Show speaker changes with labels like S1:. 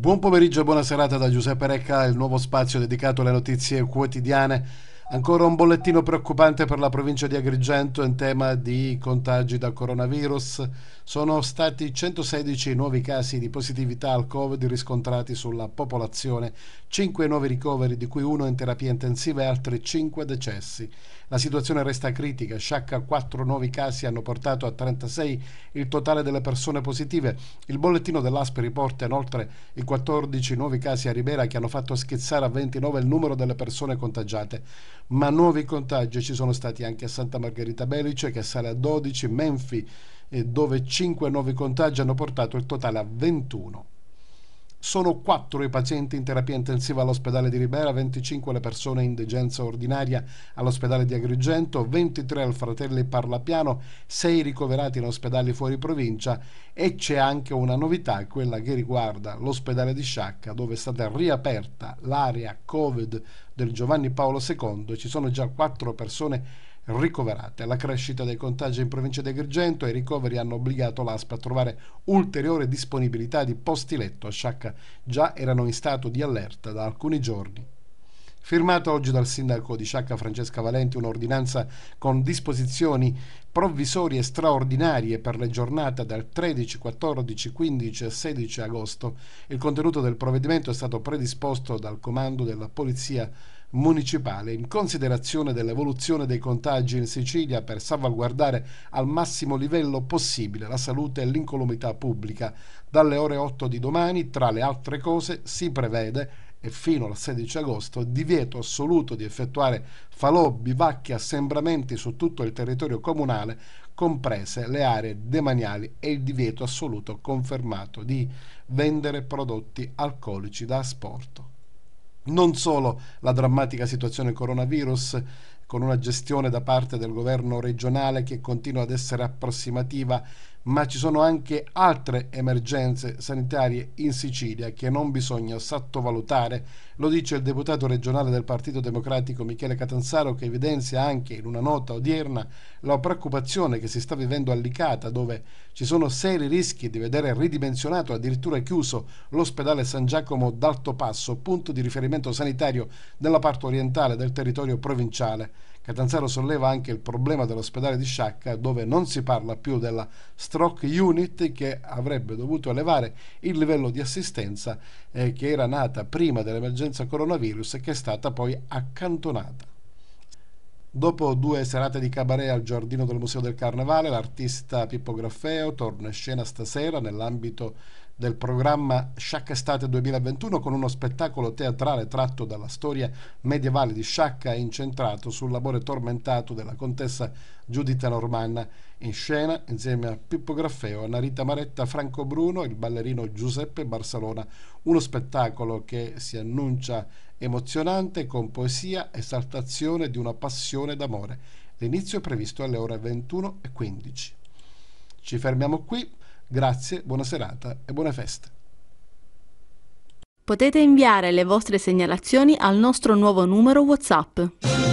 S1: Buon pomeriggio e buona serata da Giuseppe Recca, il nuovo spazio dedicato alle notizie quotidiane Ancora un bollettino preoccupante per la provincia di Agrigento in tema di contagi da coronavirus. Sono stati 116 nuovi casi di positività al Covid riscontrati sulla popolazione, 5 nuovi ricoveri, di cui uno in terapia intensiva e altri 5 decessi. La situazione resta critica, sciacca 4 nuovi casi hanno portato a 36 il totale delle persone positive. Il bollettino dell'ASP riporta inoltre i 14 nuovi casi a Ribera che hanno fatto schizzare a 29 il numero delle persone contagiate ma nuovi contagi ci sono stati anche a Santa Margherita Belice che sale a 12, Menfi eh, dove 5 nuovi contagi hanno portato il totale a 21. Sono quattro i pazienti in terapia intensiva all'ospedale di Ribera, 25 le persone in degenza ordinaria all'ospedale di Agrigento, 23 al Fratelli Parlapiano, 6 ricoverati in ospedali fuori provincia e c'è anche una novità, quella che riguarda l'ospedale di Sciacca dove è stata riaperta l'area Covid del Giovanni Paolo II ci sono già quattro persone ricoverate. La crescita dei contagi in provincia di Agrigento e i ricoveri hanno obbligato l'ASPA a trovare ulteriore disponibilità di posti letto a Sciacca, già erano in stato di allerta da alcuni giorni. Firmata oggi dal sindaco di Sciacca Francesca Valenti un'ordinanza con disposizioni provvisorie straordinarie per le giornate dal 13, 14, 15 e 16 agosto, il contenuto del provvedimento è stato predisposto dal comando della Polizia municipale in considerazione dell'evoluzione dei contagi in Sicilia per salvaguardare al massimo livello possibile la salute e l'incolumità pubblica. Dalle ore 8 di domani, tra le altre cose, si prevede e fino al 16 agosto divieto assoluto di effettuare falò, bivacchi, assembramenti su tutto il territorio comunale, comprese le aree demaniali e il divieto assoluto confermato di vendere prodotti alcolici da asporto non solo la drammatica situazione coronavirus con una gestione da parte del governo regionale che continua ad essere approssimativa, ma ci sono anche altre emergenze sanitarie in Sicilia che non bisogna sottovalutare, lo dice il deputato regionale del Partito Democratico Michele Catanzaro che evidenzia anche in una nota odierna la preoccupazione che si sta vivendo a Licata dove ci sono seri rischi di vedere ridimensionato, addirittura chiuso, l'ospedale San Giacomo d'Alto Passo, punto di riferimento sanitario della parte orientale del territorio provinciale. Catanzaro solleva anche il problema dell'ospedale di Sciacca dove non si parla più della stroke unit che avrebbe dovuto elevare il livello di assistenza eh, che era nata prima dell'emergenza coronavirus e che è stata poi accantonata. Dopo due serate di cabaret al giardino del Museo del Carnevale, l'artista Pippo Graffeo torna in scena stasera nell'ambito del programma Sciacca Estate 2021 con uno spettacolo teatrale tratto dalla storia medievale di Sciacca e incentrato sul labore tormentato della contessa Giuditta Normanna. In scena, insieme a Pippo Graffeo, Narita Maretta, Franco Bruno, il ballerino Giuseppe Barcelona. Uno spettacolo che si annuncia emozionante con poesia, esaltazione di una passione d'amore. L'inizio è previsto alle ore 21.15. Ci fermiamo qui Grazie, buona serata e buone feste. Potete inviare le vostre segnalazioni al nostro nuovo numero WhatsApp.